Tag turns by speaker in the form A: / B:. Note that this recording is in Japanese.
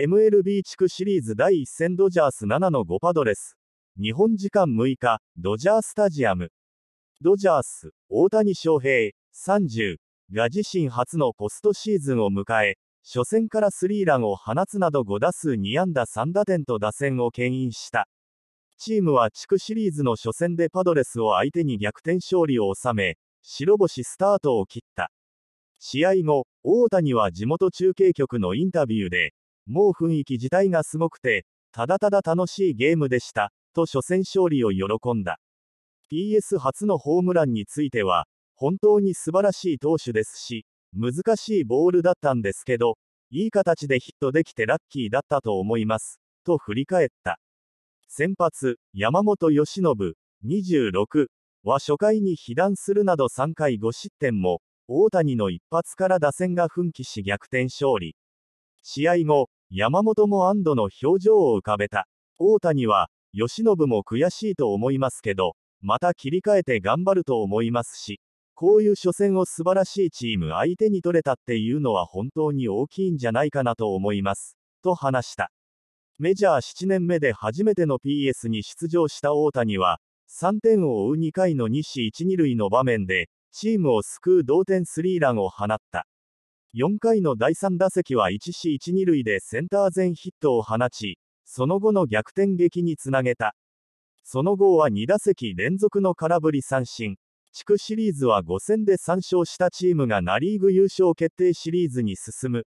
A: MLB 地区シリーズ第1戦ドジャース7の5パドレス。日本時間6日、ドジャースタジアム。ドジャース、大谷翔平、30が自身初のポストシーズンを迎え、初戦からスリーランを放つなど5打数2安打3打点と打線を牽引した。チームは地区シリーズの初戦でパドレスを相手に逆転勝利を収め、白星スタートを切った。試合後、大谷は地元中継局のインタビューで、もう雰囲気自体がすごくて、ただただ楽しいゲームでした、と初戦勝利を喜んだ。PS 初のホームランについては、本当に素晴らしい投手ですし、難しいボールだったんですけど、いい形でヒットできてラッキーだったと思います、と振り返った。先発、山本由伸、26は初回に被弾するなど3回5失点も、大谷の一発から打線が奮起し逆転勝利。試合後、山本も安堵の表情を浮かべた。大谷は、吉信も悔しいと思いますけど、また切り替えて頑張ると思いますし、こういう初戦を素晴らしいチーム相手に取れたっていうのは本当に大きいんじゃないかなと思います。と話した。メジャー7年目で初めての PS に出場した大谷は、3点を追う2回の西1、2塁の場面で、チームを救う同点スリーランを放った。4回の第3打席は1死1 2塁でセンター前ヒットを放ち、その後の逆転劇につなげた。その後は2打席連続の空振り三振。地区シリーズは5戦で3勝したチームがナ・リーグ優勝決定シリーズに進む。